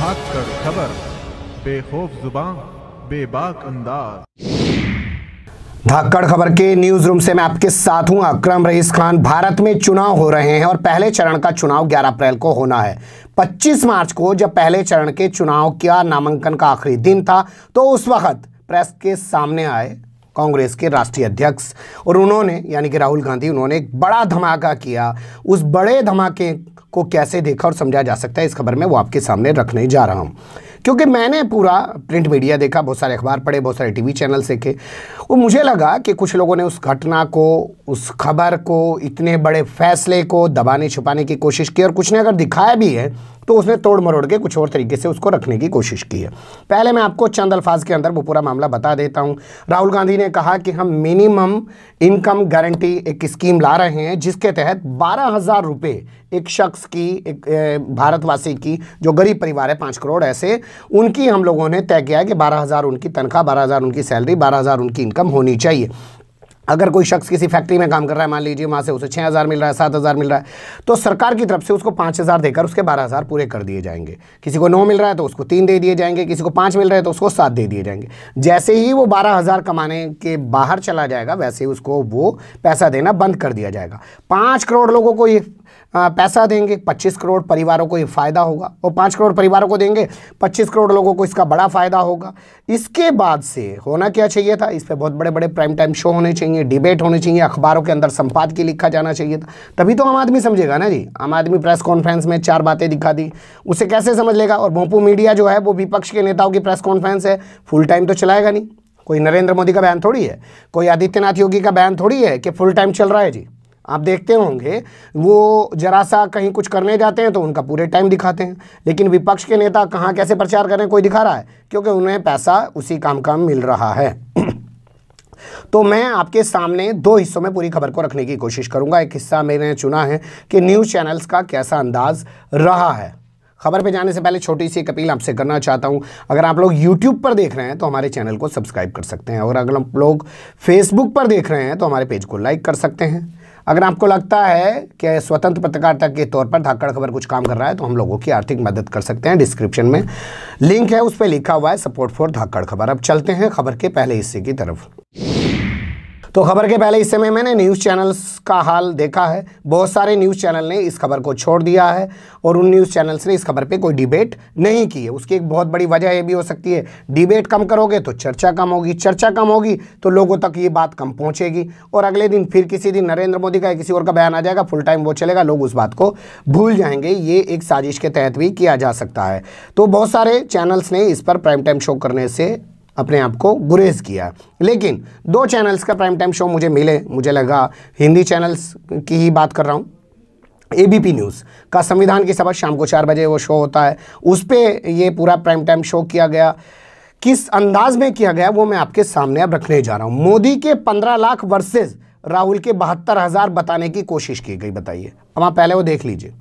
भाग कर खबर बेखौफ जुबान बेबाक अंदाज धाकड़ खबर के न्यूज रूम से मैं आपके साथ हूं अक्रम रईस खान भारत में चुनाव हो रहे हैं और पहले चरण का चुनाव 11 अप्रैल को होना है 25 मार्च को जब पहले चरण के चुनाव का नामांकन का आखिरी दिन था तो उस वक्त प्रेस के सामने आए कांग्रेस के राष्ट्रीय अध्यक्ष और उन्होंने यानी कि राहुल गांधी उन्होंने एक बड़ा धमाका किया उस बड़े धमाके को कैसे देखा और समझा जा सकता है इस खबर में वो आपके सामने रखने जा रहा हूँ क्योंकि मैंने पूरा प्रिंट मीडिया देखा बहुत सारे अखबार पढ़े बहुत सारे टीवी चैनल देखे और मुझे लगा कि कुछ लोगों ने उस घटना को उस खबर को इतने बड़े फैसले को दबाने छुपाने की कोशिश की और कुछ ने अगर दिखाया भी है तो उसने तोड़ मरोड़ के कुछ और तरीके से उसको रखने की कोशिश की है पहले मैं आपको चंद अल्फाज के अंदर वो पूरा मामला बता देता हूँ राहुल गांधी ने कहा कि हम मिनिमम इनकम गारंटी एक स्कीम ला रहे हैं जिसके तहत बारह हज़ार रुपये एक शख्स की एक भारतवासी की जो गरीब परिवार है पाँच करोड़ ऐसे उनकी हम लोगों ने तय किया है कि बारह हज़ार उनकी तनख्वाह बारह हज़ार उनकी सैलरी बारह हज़ार उनकी इनकम होनी चाहिए अगर कोई शख्स किसी फैक्ट्री में काम कर रहा है मान लीजिए वहाँ से उसे छः हज़ार मिल रहा है सात हज़ार मिल रहा है तो सरकार की तरफ से उसको पाँच हज़ार देकर उसके बारह हज़ार पूरे कर दिए जाएंगे किसी को नौ मिल रहा है तो उसको तीन दे दिए जाएंगे किसी को पाँच मिल रहा है तो उसको सात दे दिए जाएंगे जैसे ही वो बारह हज़ार कमाने के बाहर चला जाएगा वैसे ही उसको वो पैसा देना बंद कर दिया जाएगा पाँच करोड़ लोगों को ये पैसा देंगे 25 करोड़ परिवारों को ये फ़ायदा होगा और 5 करोड़ परिवारों को देंगे 25 करोड़ लोगों को इसका बड़ा फ़ायदा होगा इसके बाद से होना क्या चाहिए था इस पर बहुत बड़े बड़े प्राइम टाइम शो होने चाहिए डिबेट होने चाहिए अखबारों के अंदर संपाद की लिखा जाना चाहिए था तभी तो आम आदमी समझेगा ना जी आम आदमी प्रेस कॉन्फ्रेंस में चार बातें दिखा दी उसे कैसे समझ लेगा और भोपू मीडिया जो है वो विपक्ष के नेताओं की प्रेस कॉन्फ्रेंस है फुल टाइम तो चलाएगा नहीं कोई नरेंद्र मोदी का बयान थोड़ी है कोई आदित्यनाथ योगी का बयान थोड़ी है कि फुल टाइम चल रहा है जी आप देखते होंगे वो जरा सा कहीं कुछ करने जाते हैं तो उनका पूरे टाइम दिखाते हैं लेकिन विपक्ष के नेता कहाँ कैसे प्रचार करें कोई दिखा रहा है क्योंकि उन्हें पैसा उसी काम का मिल रहा है तो मैं आपके सामने दो हिस्सों में पूरी खबर को रखने की कोशिश करूंगा एक हिस्सा मैंने चुना है कि न्यूज़ चैनल्स का कैसा अंदाज रहा है खबर पे जाने से पहले छोटी सी एक अपील आपसे करना चाहता हूँ अगर आप लोग यूट्यूब पर देख रहे हैं तो हमारे चैनल को सब्सक्राइब कर सकते हैं और अगर आप लोग फेसबुक पर देख रहे हैं तो हमारे पेज को लाइक कर सकते हैं अगर आपको लगता है कि स्वतंत्र पत्रकारिता के तौर पर धाकड़ खबर कुछ काम कर रहा है तो हम लोगों की आर्थिक मदद कर सकते हैं डिस्क्रिप्शन में लिंक है उस पर लिखा हुआ है सपोर्ट फॉर धाकड़ खबर अब चलते हैं खबर के पहले हिस्से की तरफ तो खबर के पहले इस समय मैंने न्यूज़ चैनल्स का हाल देखा है बहुत सारे न्यूज़ चैनल ने इस खबर को छोड़ दिया है और उन न्यूज़ चैनल्स ने इस खबर पे कोई डिबेट नहीं की है उसकी एक बहुत बड़ी वजह यह भी हो सकती है डिबेट कम करोगे तो चर्चा कम होगी चर्चा कम होगी तो लोगों तक ये बात कम पहुँचेगी और अगले दिन फिर किसी दिन नरेंद्र मोदी का किसी और का बयान आ जाएगा फुल टाइम वो चलेगा लोग उस बात को भूल जाएंगे ये एक साजिश के तहत भी किया जा सकता है तो बहुत सारे चैनल्स ने इस पर प्राइम टाइम शो करने से अपने आप को गुरेज किया लेकिन दो चैनल्स का प्राइम टाइम शो मुझे मिले मुझे लगा हिंदी चैनल्स की ही बात कर रहा हूँ एबीपी न्यूज़ का संविधान की सभा शाम को चार बजे वो शो होता है उस पर ये पूरा प्राइम टाइम शो किया गया किस अंदाज में किया गया वो मैं आपके सामने अब रखने जा रहा हूँ मोदी के पंद्रह लाख वर्सेज राहुल के बहत्तर हज़ार बताने की कोशिश की गई बताइए अब आप पहले वो देख लीजिए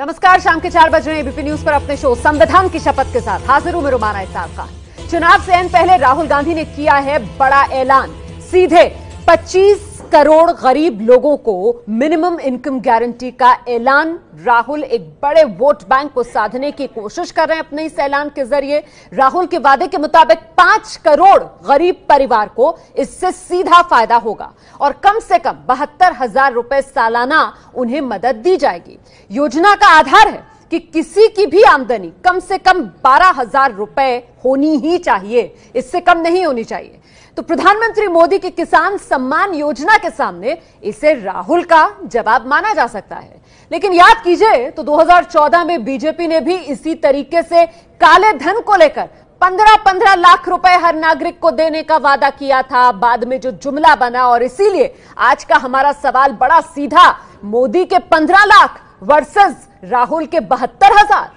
नमस्कार शाम के चार बज रहे एबीपी न्यूज पर अपने शो संविधान की शपथ के साथ हाजिर हूँ मैं रुमाना साल का चुनाव से पहले राहुल गांधी ने किया है बड़ा ऐलान सीधे 25 करोड़ गरीब लोगों को मिनिमम इनकम गारंटी का ऐलान राहुल एक बड़े वोट बैंक को साधने की कोशिश कर रहे हैं अपने इस ऐलान के जरिए राहुल के वादे के मुताबिक पांच करोड़ गरीब परिवार को इससे सीधा फायदा होगा और कम से कम बहत्तर हजार रुपए सालाना उन्हें मदद दी जाएगी योजना का आधार है कि किसी की भी आमदनी कम से कम बारह हजार रुपए होनी ही चाहिए इससे कम नहीं होनी चाहिए तो प्रधानमंत्री मोदी की किसान सम्मान योजना के सामने इसे राहुल का जवाब माना जा सकता है लेकिन याद कीजिए तो 2014 में बीजेपी ने भी इसी तरीके से काले धन को लेकर पंद्रह पंद्रह लाख रुपए हर नागरिक को देने का वादा किया था बाद में जो जुमला बना और इसीलिए आज का हमारा सवाल बड़ा सीधा मोदी के पंद्रह लाख वर्सेस राहुल के बहत्तर हजार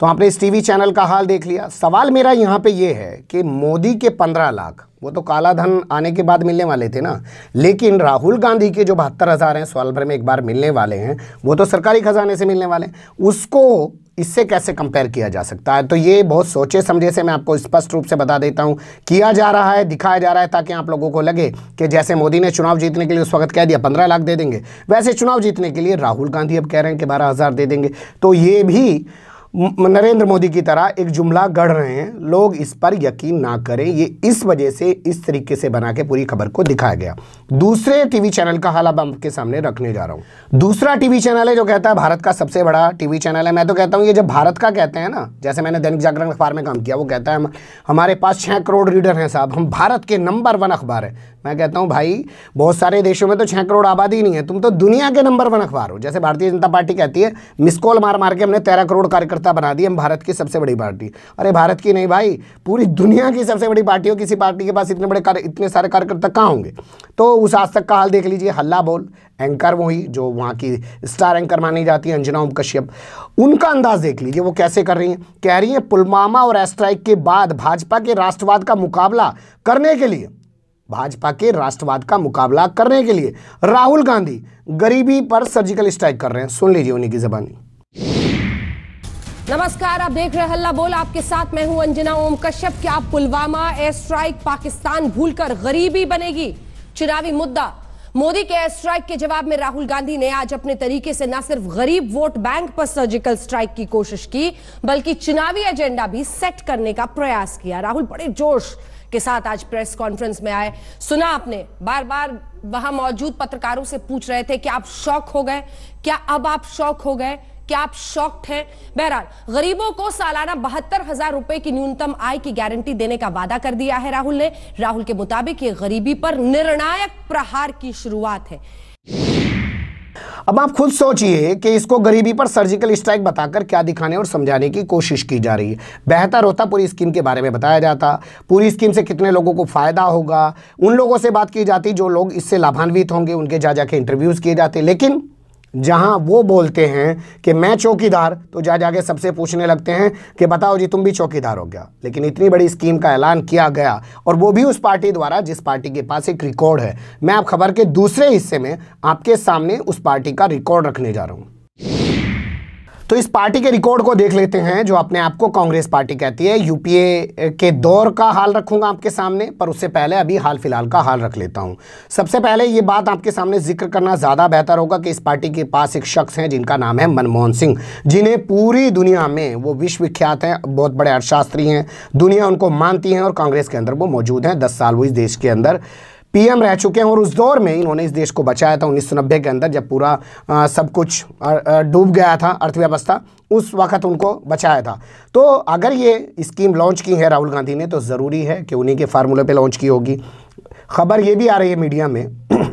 तो आपने इस टीवी चैनल का हाल देख लिया सवाल मेरा यहां पे ये है कि मोदी के पंद्रह लाख वो तो काला धन आने के बाद मिलने वाले थे ना लेकिन राहुल गांधी के जो बहत्तर हज़ार हैं साल भर में एक बार मिलने वाले हैं वो तो सरकारी खजाने से मिलने वाले हैं उसको इससे कैसे कंपेयर किया जा सकता है तो ये बहुत सोचे समझे से मैं आपको स्पष्ट रूप से बता देता हूँ किया जा रहा है दिखाया जा रहा है ताकि आप लोगों को लगे कि जैसे मोदी ने चुनाव जीतने के लिए उस वक्त कह दिया पंद्रह लाख दे देंगे वैसे चुनाव जीतने के लिए राहुल गांधी अब कह रहे हैं कि बारह हज़ार दे देंगे तो ये भी नरेंद्र मोदी की तरह एक जुमला गढ़ रहे हैं लोग इस पर यकीन ना करें ये इस वजह से इस तरीके से बना के पूरी खबर को दिखाया गया दूसरे टीवी चैनल का हाल अब आपके सामने रखने जा रहा हूं दूसरा टीवी चैनल है जो कहता है भारत का सबसे बड़ा टीवी चैनल है मैं तो कहता हूं ये जब भारत का कहते हैं ना जैसे मैंने दैनिक जागरण अखबार में काम किया वो कहता है हम हमारे पास छह करोड़ रीडर हैं साहब हम भारत के नंबर वन अखबार है मैं कहता हूं भाई बहुत सारे देशों में तो छह करोड़ आबादी नहीं है तुम तो दुनिया के नंबर वन अखबार हो जैसे भारतीय जनता पार्टी कहती है मिस कॉल मार मार के हमने तेरह करोड़ कार्यकर्ता सत्ता बना दी हम भारत की सबसे बड़ी पार्टी अरे भारत की नहीं भाई पूरी दुनिया की सबसे बड़ी पार्टी हो किसी पार्टी के पास इतने बड़े कार, इतने सारे कार्यकर्ता कहाँ होंगे तो उस आज तक का हाल देख लीजिए हल्ला बोल एंकर वही जो वहाँ की स्टार एंकर मानी जाती है अंजना ओम कश्यप उनका अंदाज देख लीजिए वो कैसे कर रही हैं कह रही हैं पुलवामा और एस्ट्राइक के बाद भाजपा के राष्ट्रवाद का मुकाबला करने के लिए भाजपा के राष्ट्रवाद का मुकाबला करने के लिए राहुल गांधी गरीबी पर सर्जिकल स्ट्राइक कर रहे हैं सुन लीजिए उन्हीं की जबानी नमस्कार आप देख रहे हल्ला बोल आपके साथ मैं हूं अंजना ओम कश्यप क्या पुलवामा एयर स्ट्राइक पाकिस्तान भूलकर गरीबी बनेगी चुनावी मुद्दा मोदी के एयर स्ट्राइक के जवाब में राहुल गांधी ने आज अपने तरीके से न सिर्फ गरीब वोट बैंक पर सर्जिकल स्ट्राइक की कोशिश की बल्कि चुनावी एजेंडा भी सेट करने का प्रयास किया राहुल बड़े जोश के साथ आज प्रेस कॉन्फ्रेंस में आए सुना आपने बार बार वहां मौजूद पत्रकारों से पूछ रहे थे कि आप शौक हो गए क्या अब आप शौक हो गए क्या आप शॉक्ड हैं बहरहाल गरीबों को सालाना बहत्तर हजार रुपए की न्यूनतम आय की गारंटी देने का वादा कर दिया है राहुल ने राहुल के मुताबिक ये गरीबी पर निर्णायक प्रहार की शुरुआत है अब आप खुद सोचिए कि इसको गरीबी पर सर्जिकल स्ट्राइक बताकर क्या दिखाने और समझाने की कोशिश की जा रही है बेहतर होता पूरी स्कीम के बारे में बताया जाता पूरी स्कीम से कितने लोगों को फ़ायदा होगा उन लोगों से बात की जाती जो लोग इससे लाभान्वित होंगे उनके जा जाके इंटरव्यूज़ किए जाते लेकिन जहां वो बोलते हैं कि मैं चौकीदार तो जा जाके सबसे पूछने लगते हैं कि बताओ जी तुम भी चौकीदार हो गया लेकिन इतनी बड़ी स्कीम का ऐलान किया गया और वो भी उस पार्टी द्वारा जिस पार्टी के पास एक रिकॉर्ड है मैं आप खबर के दूसरे हिस्से में आपके सामने उस पार्टी का रिकॉर्ड रखने जा रहा हूं तो इस पार्टी के रिकॉर्ड को देख लेते हैं जो अपने आप को कांग्रेस पार्टी कहती है यूपीए के दौर का हाल रखूंगा आपके सामने पर उससे पहले अभी हाल फिलहाल का हाल रख लेता हूं सबसे पहले ये बात आपके सामने जिक्र करना ज़्यादा बेहतर होगा कि इस पार्टी के पास एक शख्स हैं जिनका नाम है मनमोहन सिंह जिन्हें पूरी दुनिया में वो विश्वविख्यात हैं बहुत बड़े अर्थशास्त्री हैं दुनिया उनको मानती है और कांग्रेस के अंदर वो मौजूद हैं दस साल वो इस देश के अंदर पीएम रह चुके हैं और उस दौर में इन्होंने इस देश को बचाया था उन्नीस के अंदर जब पूरा आ, सब कुछ डूब गया था अर्थव्यवस्था उस वक्त उनको बचाया था तो अगर ये स्कीम लॉन्च की है राहुल गांधी ने तो ज़रूरी है कि उन्हीं के फार्मूले पे लॉन्च की होगी खबर ये भी आ रही है मीडिया में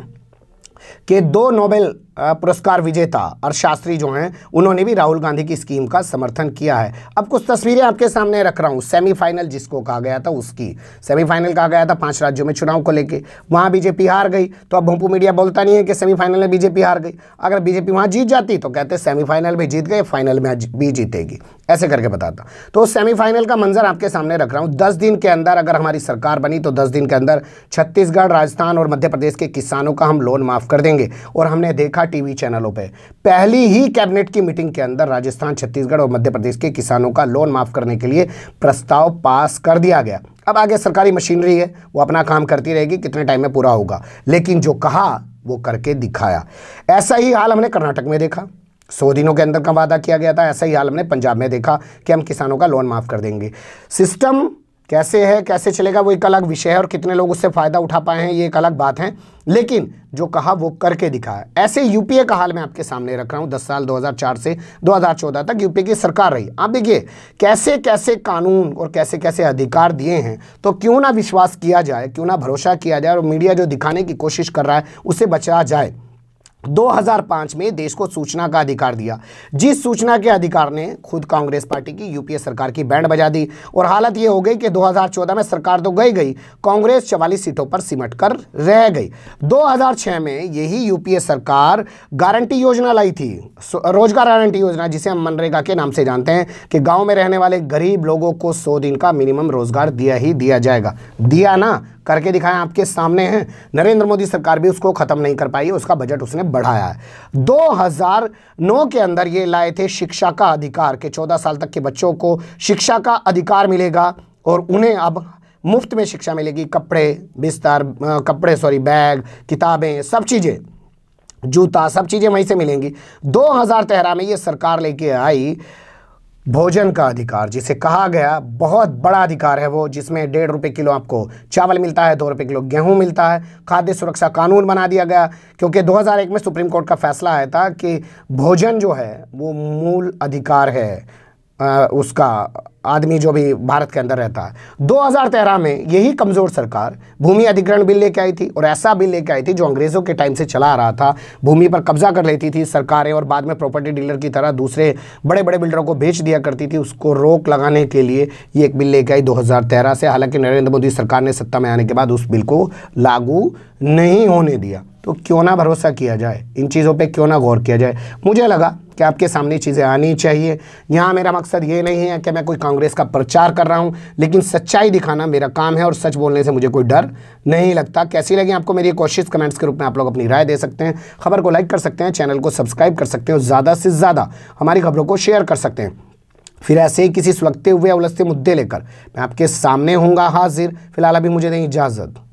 कि दो नोबेल पुरस्कार विजेता अर्थ शास्त्री जो हैं उन्होंने भी राहुल गांधी की स्कीम का समर्थन किया है अब कुछ तस्वीरें आपके सामने रख रहा हूँ सेमीफाइनल जिसको कहा गया था उसकी सेमीफाइनल कहा गया था पांच राज्यों में चुनाव को लेकर वहाँ बीजेपी हार गई तो अब भोपू मीडिया बोलता नहीं है कि सेमीफाइनल में बीजेपी हार गई अगर बीजेपी वहाँ जीत जाती तो कहते सेमीफाइनल में जीत गए फाइनल में भी जीतेगी ऐसे करके बताता तो सेमीफाइनल का मंजर आपके सामने रख रहा हूँ दस दिन के अंदर अगर हमारी सरकार बनी तो दस दिन के अंदर छत्तीसगढ़ राजस्थान और मध्य प्रदेश के किसानों का हम लोन माफ़ कर देंगे और हमने देखा टीवी चैनलों पे पहली ही कैबिनेट की मीटिंग के अंदर राजस्थान छत्तीसगढ़ और मध्य प्रदेश के किसानों का लोन माफ़ करने के लिए प्रस्ताव पास कर दिया गया अब आगे सरकारी मशीनरी है वो अपना काम करती रहेगी कितने टाइम में पूरा होगा लेकिन जो कहा वो करके दिखाया ऐसा ही हाल हमने कर्नाटक में देखा सौ दिनों के अंदर का वादा किया गया था ऐसा ही हाल हमने पंजाब में देखा कि हम किसानों का लोन माफ़ कर देंगे सिस्टम कैसे है कैसे चलेगा वो एक अलग विषय है और कितने लोग उससे फ़ायदा उठा पाए हैं ये एक अलग बात है लेकिन जो कहा वो करके दिखाया ऐसे यूपीए का हाल मैं आपके सामने रख रहा हूँ दस साल 2004 से 2014 तक यूपीए की सरकार रही आप देखिए कैसे कैसे कानून और कैसे कैसे अधिकार दिए हैं तो क्यों ना विश्वास किया जाए क्यों ना भरोसा किया जाए और मीडिया जो दिखाने की कोशिश कर रहा है उसे बचा जाए 2005 में देश को सूचना का अधिकार दिया जिस सूचना के अधिकार ने खुद कांग्रेस पार्टी की यूपीए सरकार की बैंड बजा दी और हालत यह हो गई कि 2014 में सरकार तो गई गई कांग्रेस चवालीस सीटों पर सिमट कर रह गई 2006 में यही यूपीए सरकार गारंटी योजना लाई थी रोजगार गारंटी योजना जिसे हम मनरेगा के नाम से जानते हैं कि गाँव में रहने वाले गरीब लोगों को सौ दिन का मिनिमम रोजगार दिया ही दिया जाएगा दिया ना करके दिखाया आपके सामने है नरेंद्र मोदी सरकार भी उसको ख़त्म नहीं कर पाई उसका बजट उसने बढ़ाया है 2009 के अंदर ये लाए थे शिक्षा का अधिकार के 14 साल तक के बच्चों को शिक्षा का अधिकार मिलेगा और उन्हें अब मुफ्त में शिक्षा मिलेगी कपड़े बिस्तर कपड़े सॉरी बैग किताबें सब चीज़ें जूता सब चीज़ें वहीं से मिलेंगी दो में ये सरकार लेके आई भोजन का अधिकार जिसे कहा गया बहुत बड़ा अधिकार है वो जिसमें डेढ़ रुपये किलो आपको चावल मिलता है दो रुपये किलो गेहूं मिलता है खाद्य सुरक्षा कानून बना दिया गया क्योंकि 2001 में सुप्रीम कोर्ट का फैसला आया था कि भोजन जो है वो मूल अधिकार है आ, उसका आदमी जो भी भारत के अंदर रहता है 2013 में यही कमज़ोर सरकार भूमि अधिग्रहण बिल लेके आई थी और ऐसा बिल लेके आई थी जो अंग्रेज़ों के टाइम से चला आ रहा था भूमि पर कब्जा कर लेती थी सरकारें और बाद में प्रॉपर्टी डीलर की तरह दूसरे बड़े बड़े बिल्डरों को बेच दिया करती थी उसको रोक लगाने के लिए ये एक बिल लेके आई दो से हालांकि नरेंद्र मोदी सरकार ने सत्ता में आने के बाद उस बिल को लागू नहीं होने दिया तो क्यों ना भरोसा किया जाए इन चीज़ों पे क्यों ना गौर किया जाए मुझे लगा कि आपके सामने चीज़ें आनी चाहिए यहाँ मेरा मकसद ये नहीं है कि मैं कोई कांग्रेस का प्रचार कर रहा हूँ लेकिन सच्चाई दिखाना मेरा काम है और सच बोलने से मुझे कोई डर नहीं लगता कैसी लगी आपको मेरी कोशिश कमेंट्स के रूप में आप लोग अपनी राय दे सकते हैं खबर को लाइक कर सकते हैं चैनल को सब्सक्राइब कर सकते हैं और ज़्यादा से ज़्यादा हमारी खबरों को शेयर कर सकते हैं फिर ऐसे ही किसी सुलगते हुए अवलस्ते मुद्दे लेकर मैं आपके सामने हूँगा हाजिर फिलहाल अभी मुझे नहीं इजाज़त